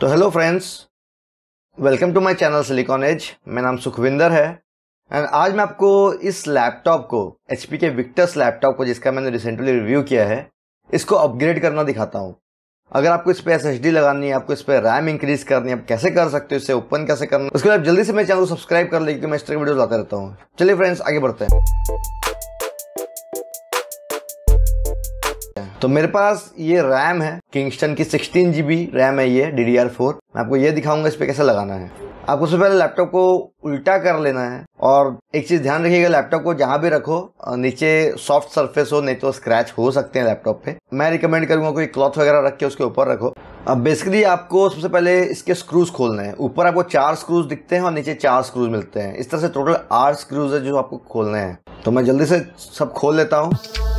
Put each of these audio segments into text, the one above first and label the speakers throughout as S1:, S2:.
S1: तो hello friends welcome to my channel silicon age मेरा नाम सुखविंदर है एंड आज मैं आपको इस लैपटॉप को एच के विक्टर्स लैपटॉप को जिसका मैंने रिसेंटली रिव्यू किया है इसको अपग्रेड करना दिखाता हूँ अगर आपको इस पर एस लगानी है आपको इस पर रैम इंक्रीज करनी है आप कैसे कर सकते हो इससे ओपन कैसे करना उसके बाद जल्दी से मेरे चैनल को सब्सक्राइब कर लेकिन क्योंकि मैं इस तरह वीडियो लाते रहता हूँ चलिए फ्रेंड्स आगे बढ़ते हैं तो मेरे पास ये रैम है किंगस्टन की सिक्सटीन जी रैम है ये डी डी आर फोर मैं आपको ये दिखाऊंगा इस पर कैसे लगाना है आपको सबसे पहले लैपटॉप को उल्टा कर लेना है और एक चीज़ ध्यान रखिएगा लैपटॉप को जहाँ भी रखो नीचे सॉफ्ट सरफेस हो नहीं तो स्क्रैच हो सकते हैं लैपटॉप पे मैं रिकमेंड करूंगा कोई क्लॉथ वगैरह रख के उसके ऊपर रखो अब बेसिकली आपको सबसे पहले इसके स्क्रूज खोलने हैं ऊपर आपको चार स्क्रूज दिखते हैं और नीचे चार स्क्रूज मिलते हैं इस तरह से टोटल आठ स्क्रूज है जो आपको खोलने हैं तो मैं जल्दी से सब खोल लेता हूँ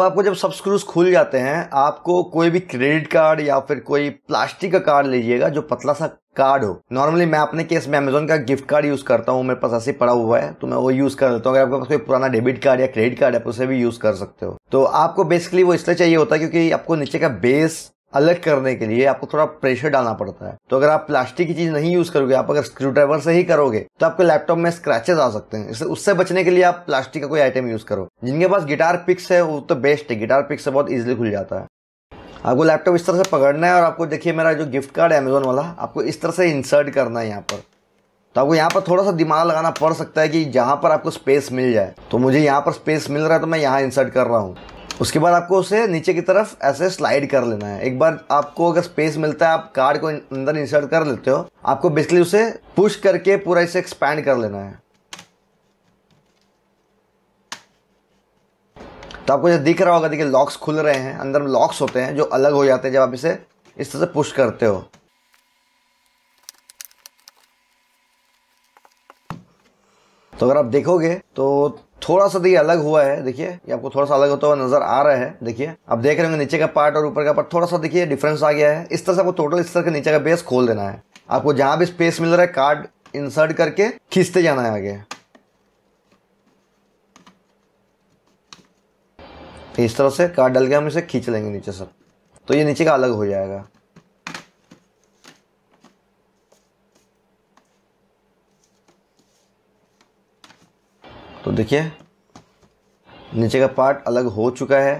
S1: अब आपको जब सब स्क्रूज खुल जाते हैं आपको कोई भी क्रेडिट कार्ड या फिर कोई प्लास्टिक का कार्ड लीजिएगा जो पतला सा कार्ड हो नॉर्मली मैं अपने केस में अमेजोन का गिफ्ट कार्ड यूज करता हूँ मेरे पास ऐसे पड़ा हुआ है तो मैं वो यूज कर लेता हूँ अगर आपके पास कोई पुराना डेबिट कार्ड या क्रेडिट कार्ड है तो उसे भी यूज कर सकते हो तो आपको बेसिकली वो इसलिए चाहिए होता है क्योंकि आपको नीचे का बेस अलग करने के लिए आपको थोड़ा प्रेशर डालना पड़ता है तो अगर आप प्लास्टिक की चीज नहीं यूज करोगे आप अगर स्क्रू ड्राइवर से ही करोगे तो आपके लैपटॉप में स्क्रैचेस आ सकते हैं इससे उससे बचने के लिए आप प्लास्टिक का कोई आइटम यूज करो जिनके पास गिटार पिक्स है वो तो बेस्ट है गिटार पिक्स से बहुत ईजिली खुल जाता है आपको लैपटॉप इस तरह से पकड़ना है और आपको देखिए मेरा जो गिफ्ट कार्ड है अमेजोन वाला आपको इस तरह से इंसर्ट करना है यहाँ पर तो आपको यहाँ पर थोड़ा सा दिमाग लगाना पड़ सकता है कि जहाँ पर आपको स्पेस मिल जाए तो मुझे यहाँ पर स्पेस मिल रहा है तो मैं यहाँ इंसर्ट कर रहा हूँ उसके बाद आपको उसे नीचे की तरफ ऐसे स्लाइड कर लेना है एक बार आपको अगर स्पेस मिलता है आप कार्ड को अंदर इंसर्ट कर लेते हो आपको बेसिकली उसे पुश करके पूरा इसे एक्सपैंड कर लेना है तो आपको जो दिख रहा होगा देखिए लॉक्स खुल रहे हैं अंदर में लॉक्स होते हैं जो अलग हो जाते हैं जब आप इसे इस तरह से पुश करते हो तो अगर आप देखोगे तो थोड़ा सा देखिए तो अलग हुआ है देखिए ये आपको थोड़ा सा अलग होता हुआ नजर आ रहा है देखिए आप देख रहे होंगे नीचे का पार्ट और ऊपर का पार्ट थोड़ा सा देखिए डिफरेंस आ गया है इस तरह से आपको टोटल इस तरह के नीचे का बेस खोल देना है आपको जहां भी स्पेस मिल रहा है कार्ड इंसर्ट करके खींचते जाना है आगे इस तरह से कार्ड डल गया हम इसे खींच लेंगे नीचे सर तो ये नीचे का अलग हो जाएगा तो देखिए नीचे का पार्ट अलग हो चुका है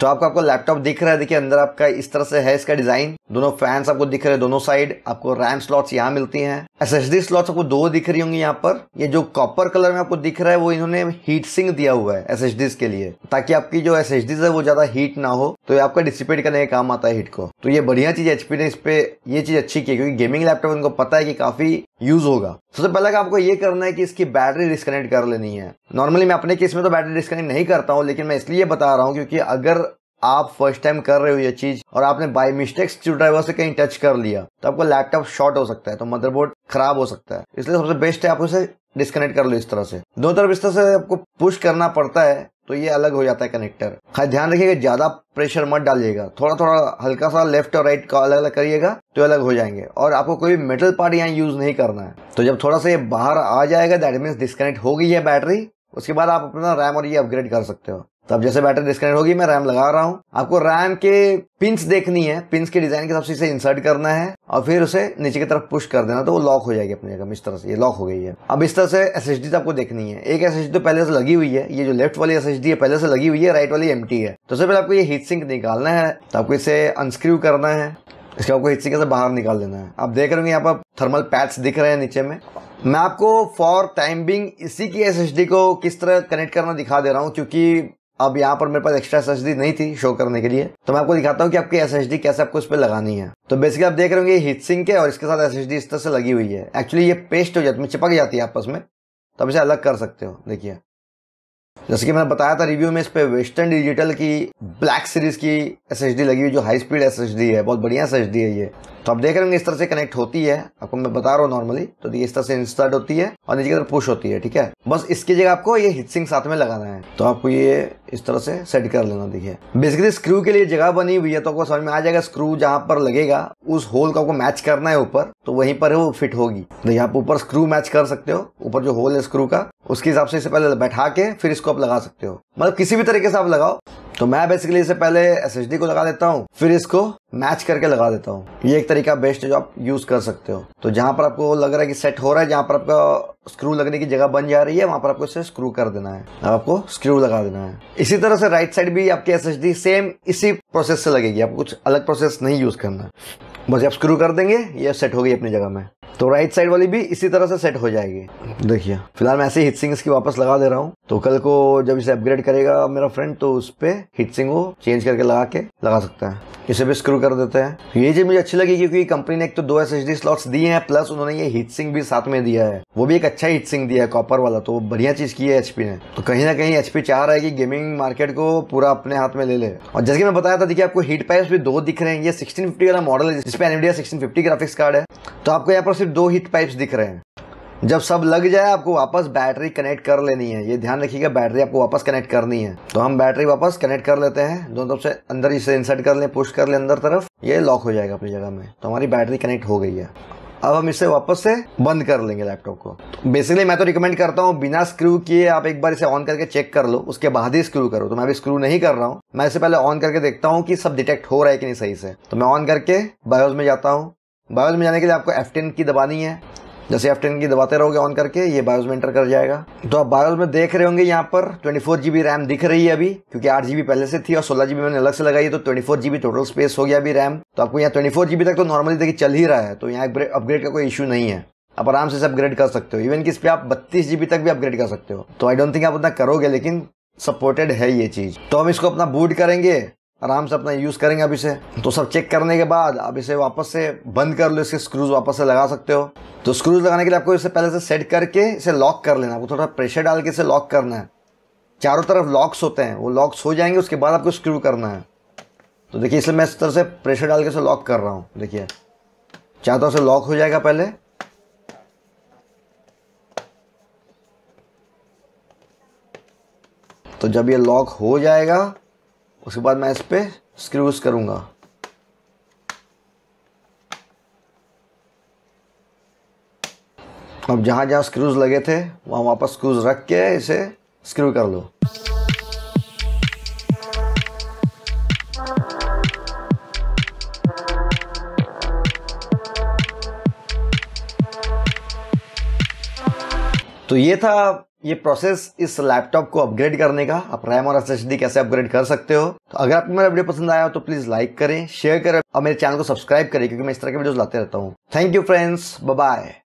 S1: तो आपका आपको लैपटॉप दिख रहा है देखिए अंदर आपका इस तरह से है इसका डिज़ाइन दोनों फैंस आपको दिख रहे हैं दोनों साइड आपको रैम स्लॉट्स यहाँ मिलती हैं एसएसडी स्लॉट्स आपको दो दिख रही होंगी यहाँ पर ये जो कॉपर कलर में आपको दिख रहा है वो इन्होंने हीट सिंक दिया हुआ है एसएसडीज के लिए ताकि आपकी जो एसएसडीज है वो ज्यादा हीट ना हो तो ये आपका डिसिपेट करने का काम आता है हीट को तो ये बढ़िया चीज एचपी ने इस पे ये चीज अच्छी की क्योंकि गेमिंग लैपटॉप इनको पता है कि काफी यूज होगा सबसे पहले आपको ये करना है कि इसकी बैटरी डिस्कनेक्ट कर लेनी है नॉर्मली मैं अपने केस में तो बैटरी डिस्कनेक्ट नहीं करता हूँ लेकिन मैं इसलिए बता रहा हूँ क्योंकि अगर आप फर्स्ट टाइम कर रहे हो ये चीज और आपने बाय मिस्टेक स्क्रू ड्राइवर से कहीं टच कर लिया तो आपका लैपटॉप शॉर्ट हो सकता है तो मदरबोर्ड खराब हो सकता है इसलिए सबसे बेस्ट है आप उसे डिस्कनेक्ट कर लो इस तरह से दोनों तरफ इस तरह से आपको पुश करना पड़ता है तो ये अलग हो जाता है कनेक्टर खास ध्यान रखिएगा ज्यादा प्रेशर मत डालिएगा थोड़ा थोड़ा हल्का सा लेफ्ट और राइट का अलग अलग करिएगा तो अलग हो जाएंगे और आपको कोई मेटल पार्ट यहाँ यूज नहीं करना है तो जब थोड़ा सा ये बाहर आ जाएगा दैट मीन्स डिस्कनेक्ट हो गई है बैटरी उसके बाद आप अपना रैम और ये अपग्रेड कर सकते हो तो अब जैसे बैटरी डिस्कनेक्ट होगी मैं रैम लगा रहा हूँ आपको रैम के पिंस देखनी है पिंस के डिजाइन के हिसाब से इसे इंसर्ट करना है और फिर उसे नीचे की तरफ पुश कर देना तो वो लॉक हो जाएगी अपनी जगह इस तरह से ये लॉक हो गई है अब इस तरह से एस एच तो आपको देखनी है एक एस तो पहले से लगी हुई है ये जो लेफ्ट वाली एस है पहले से लगी हुई है राइट वाली एम है तो सबसे पहले आपको ये हीट सिंक निकालना है तो आपको इसे अनस्क्रू करना है इसके आपको हिस्से के से बाहर निकाल देना है आप देख रहे होंगे यहाँ पर थर्मल पैड्स दिख रहे हैं नीचे में मैं आपको फॉर टाइम बिंग इसी की एस को किस तरह कनेक्ट करना दिखा दे रहा हूँ क्योंकि अब यहाँ पर मेरे पास एक्स्ट्रा एस नहीं थी शो करने के लिए तो मैं आपको दिखाता हूँ कि आपकी एस कैसे आपको उस पर लगानी है तो बेसिकली आप देख रहे होंगे हिट सिंह के और इसके साथ एस इस तरह से लगी हुई है एक्चुअली ये पेस्ट हो जाती है मतलब चिपक जाती है आपस में तो आप इसे अलग कर सकते हो देखिए जैसे कि मैंने बताया था रिव्यू में इस पर वेस्टर्न डिजिटल की ब्लैक सीरीज की एस लगी हुई जो हाई स्पीड एस है बहुत बढ़िया एस है ये तो आप देख रहे होंगे इस तरह से कनेक्ट होती है आपको मैं बता रहा हूँ नॉर्मली तो देखिए इस तरह से इंस्टार्ट होती है और नीचे की तरफ पुश होती है ठीक है बस इसकी जगह आपको ये हिटसिंग साथ में लगाना है तो आपको ये इस तरह से सेट कर लेना देखिए बेसिकली स्क्रू के लिए जगह बनी हुई है तो आपको समझ में आ जाएगा स्क्रू जहां पर लगेगा उस होल का आपको मैच करना है ऊपर तो वहीं पर वो फिट होगी तो यहाँ पर ऊपर स्क्रू मैच कर सकते हो ऊपर जो होल है स्क्रू का उसके हिसाब से इसे पहले बैठा के फिर इसको आप लगा सकते हो मतलब किसी भी तरीके से आप लगाओ तो मैं बेसिकली इसे पहले एस को लगा देता हूँ फिर इसको मैच करके लगा देता हूँ ये एक तरीका बेस्ट है जो आप यूज कर सकते हो तो जहां पर आपको लग रहा है कि सेट हो रहा है जहां पर आपका स्क्रू लगने की जगह बन जा रही है वहां पर आपको इसे स्क्रू कर देना है आपको स्क्रू लगा देना है इसी तरह से राइट साइड भी आपकी एस सेम इसी प्रोसेस से लगेगी आपको कुछ अलग प्रोसेस नहीं यूज़ करना बस आप स्क्रू कर देंगे ये सेट हो गई अपनी जगह में तो राइट साइड वाली भी इसी तरह से सेट हो जाएगी देखिए फिलहाल मैं ऐसे हिट सिंग्स की वापस लगा दे रहा हूँ तो कल को जब इसे अपग्रेड करेगा मेरा फ्रेंड तो उस पर हिट सिंग वो चेंज करके लगा के लगा सकता है इसे भी स्क्रू कर देते हैं ये चीज मुझे अच्छी लगी क्योंकि कंपनी ने एक तो दो एस एच डी स्लॉट्स दिए हैं प्लस उन्होंने ये हिट सिंग भी साथ में दिया है वो भी एक अच्छा हिट सिंग दिया है कॉपर वाला तो बढ़िया चीज की है एचपी ने तो कहीं ना कहीं एचपी चाह रहा है कि गेमिंग मार्केट को पूरा अपने हाथ में ले ले और जैसे कि मैं बताया था देखिए आपको हीट पाइप भी दो दिख रहे हैं ये सिक्सटीन फिफ्टी वाला मॉडल है जिसपे एनडीआर सिक्सटीन फिफ्टी ग्राफिक्स कार्ड है तो आपको यहाँ पर सिर्फ दो हीट पाइप दिख रहे हैं जब सब लग जाए आपको वापस बैटरी कनेक्ट कर लेनी है ये ध्यान रखिएगा बैटरी आपको वापस कनेक्ट करनी है तो हम बैटरी वापस कनेक्ट कर लेते हैं दोनों तरफ से अंदर इसे इंसर्ट कर ले पुश कर ले अंदर तरफ ये लॉक हो जाएगा अपनी जगह में तो हमारी बैटरी कनेक्ट हो गई है अब हम इसे वापस से बंद कर लेंगे लैपटॉप को बेसिकली मैं तो रिकमेंड करता हूँ बिना स्क्रू किए आप एक बार इसे ऑन करके चेक कर लो उसके बाद ही स्क्रू करो तो मैं अभी स्क्रू नहीं कर रहा हूँ मैं इसे पहले ऑन करके देखता हूँ कि सब डिटेक्ट हो रहा है कि नहीं सही से तो मैं ऑन करके बायोज में जाता हूँ बायोज में जाने के लिए आपको एफ की दबानी है जैसे एफ टेन की दबाते रहोगे ऑन करके ये बायोस में एंटर कर जाएगा तो आप बायोस में देख रहे होंगे यहाँ पर ट्वेंटी फोर जीबी रैम दिख रही है अभी क्योंकि आठ जीबी पहले से थी और सोलह जीबी मैंने अलग से लगाई तो twenty four GB total space हो गया अभी रैम तो आपको यहाँ ट्वेंटी फोर जीबी तक तो नॉर्मली देखिए चल ही रहा है तो यहाँ अपग्रेड का कोई इशू नहीं है आप आराम से अपग्रेड कर सकते हो इवन कि इस पर आप बत्तीस जीबी तक भी अपग्रेड कर सकते हो तो आई डोंट थिंक आप उतना करोगे लेकिन सपोर्टेड है ये चीज़ तो हम इसको अपना बूट करेंगे आराम से अपना यूज़ करेंगे अब इसे तो सब चेक करने के बाद अब इसे वापस से बंद कर लो इसके स्क्रूज वापस से लगा सकते हो तो स्क्रूज लगाने के लिए आपको इसे पहले से सेट करके इसे लॉक कर लेना आपको थोड़ा प्रेशर डाल के इसे लॉक करना है चारों तरफ लॉक्स होते हैं वो लॉक्स हो जाएंगे उसके बाद आपको स्क्रू करना है तो देखिए इसलिए मैं इस तरह से प्रेशर डाल के इसे लॉक कर रहा हूँ देखिए चारों तरफ से लॉक हो जाएगा पहले तो जब ये लॉक हो जाएगा उसके बाद मैं इस पर स्क्रूज करूंगा अब जहां जहां स्क्रूज लगे थे वहां वापस स्क्रूज रख के इसे स्क्रू कर लो तो ये था ये प्रोसेस इस लैपटॉप को अपग्रेड करने का आप रैम और एस कैसे अपग्रेड कर सकते हो तो अगर आपको मेरा वीडियो पसंद आया हो तो प्लीज लाइक करें शेयर करें और मेरे चैनल को सब्सक्राइब करें क्योंकि मैं इस तरह के वीडियोस लाते रहता हूँ थैंक यू फ्रेंड्स बाय